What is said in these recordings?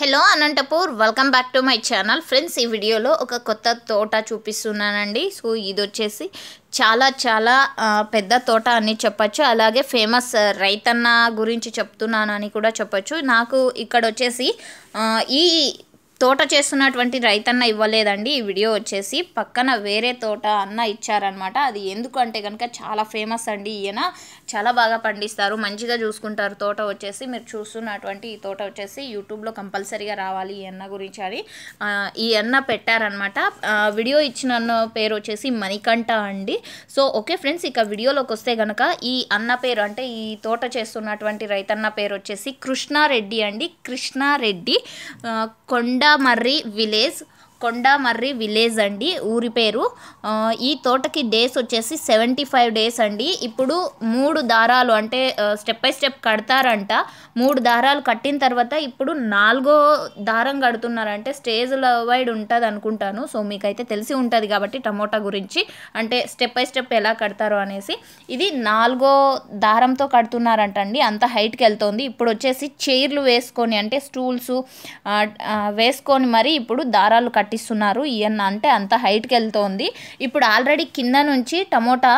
hello Anantapur welcome back to my channel friends ఈ వీడియోలో ఒక కొత్త తోట చూపిస్తున్నానండి సో ఇది వచ్చేసి చాలా చాలా పెద్ద తోట అని చెప్పచ్చు అలాగే ఫేమస్ రైతన్న గురించి చెప్తున్నానని కూడా చెప్పచ్చు నాకు ఇక్కడ వచ్చేసి ఈ తోట చేస్తున్నటువంటి రైతన్న ఇవ్వలేదండి ఈ వీడియో వచ్చేసి పక్కన వేరే తోట అన్న ఇచ్చారనమాట అది ఎందుకంటే కనుక చాలా ఫేమస్ అండి ఈయన చాలా బాగా పండిస్తారు మంచిగా చూసుకుంటారు తోట వచ్చేసి మీరు చూస్తున్నటువంటి ఈ తోట వచ్చేసి యూట్యూబ్లో కంపల్సరీగా రావాలి ఈ అన్న గురించి అని ఈ అన్న పెట్టారనమాట వీడియో ఇచ్చిన అన్న పేరు వచ్చేసి మణికంఠ అండి సో ఓకే ఫ్రెండ్స్ ఇక వీడియోలోకి వస్తే కనుక ఈ అన్న పేరు అంటే ఈ తోట చేస్తున్నటువంటి రైతన్న పేరు వచ్చేసి కృష్ణారెడ్డి అండి కృష్ణారెడ్డి కొండ మర్రి విలేజ్ కొండామర్రి విలేజ్ అండి ఊరి పేరు ఈ తోటకి డేస్ వచ్చేసి సెవెంటీ ఫైవ్ డేస్ అండి ఇప్పుడు మూడు దారాలు అంటే స్టెప్ బై స్టెప్ కడతారంట మూడు దారాలు కట్టిన తర్వాత ఇప్పుడు నాలుగో దారం కడుతున్నారంటే స్టేజ్లో వైడ్ ఉంటుంది అనుకుంటాను సో మీకైతే తెలిసి ఉంటుంది కాబట్టి టమోటా గురించి అంటే స్టెప్ బై స్టెప్ ఎలా కడతారు అనేసి ఇది నాలుగో దారంతో కడుతున్నారంట అండి అంత హైట్కి వెళ్తుంది ఇప్పుడు వచ్చేసి చైర్లు వేసుకొని అంటే స్టూల్స్ వేసుకొని మరి ఇప్పుడు దారాలు కట్ పట్టిస్తున్నారు ఈయన అంటే అంత హైట్కి వెళ్తోంది ఇప్పుడు ఆల్రెడీ కింద నుంచి టమోటా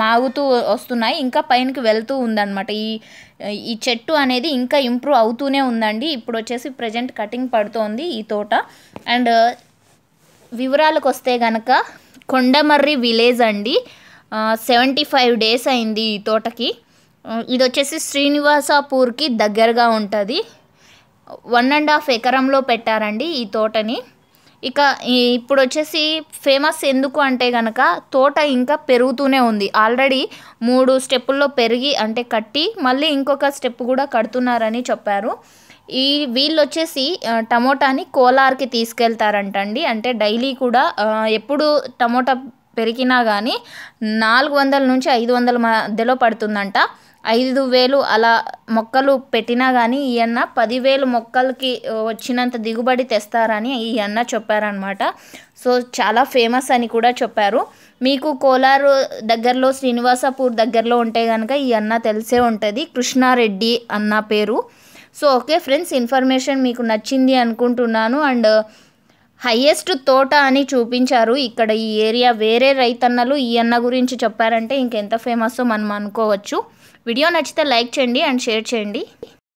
మాగుతూ వస్తున్నాయి ఇంకా పైనకి వెళ్తూ ఉందన్నమాట ఈ ఈ చెట్టు అనేది ఇంకా ఇంప్రూవ్ అవుతూనే ఉందండి ఇప్పుడు వచ్చేసి ప్రజెంట్ కటింగ్ పడుతోంది ఈ తోట అండ్ వివరాలకు వస్తే గనక కొండమర్రి విలేజ్ అండి సెవెంటీ ఫైవ్ డేస్ అయింది ఈ తోటకి ఇది వచ్చేసి శ్రీనివాసాపూర్కి దగ్గరగా ఉంటుంది వన్ అండ్ హాఫ్ ఎకరంలో పెట్టారండి ఈ తోటని ఇక ఇప్పుడు వచ్చేసి ఫేమస్ ఎందుకు అంటే కనుక తోట ఇంకా పెరుగుతూనే ఉంది ఆల్రెడీ మూడు స్టెప్పుల్లో పెరిగి అంటే కట్టి మళ్ళీ ఇంకొక స్టెప్ కూడా కడుతున్నారని చెప్పారు ఈ వీళ్ళు వచ్చేసి టమోటాని కోలార్కి తీసుకెళ్తారంటండి అంటే డైలీ కూడా ఎప్పుడు టమోటా పెరిగినా కానీ నాలుగు వందల నుంచి ఐదు వందల మధ్యలో పడుతుందంట ఐదు వేలు అలా మొక్కలు పెట్టినా కానీ ఈ అన్న పదివేలు మొక్కలకి వచ్చినంత దిగుబడి తెస్తారని ఈ అన్న చెప్పారనమాట సో చాలా ఫేమస్ అని కూడా చెప్పారు మీకు కోలారు దగ్గరలో శ్రీనివాసపూర్ దగ్గరలో ఉంటే కనుక ఈ అన్న తెలిసే ఉంటుంది కృష్ణారెడ్డి అన్న పేరు సో ఓకే ఫ్రెండ్స్ ఇన్ఫర్మేషన్ మీకు నచ్చింది అనుకుంటున్నాను అండ్ హయ్యెస్ట్ తోట అని చూపించారు ఇక్కడ ఈ ఏరియా వేరే రైతన్నలు ఈ అన్న గురించి చెప్పారంటే ఇంకెంత ఫేమస్ మనం అనుకోవచ్చు వీడియో నచ్చితే లైక్ చేయండి అండ్ షేర్ చేయండి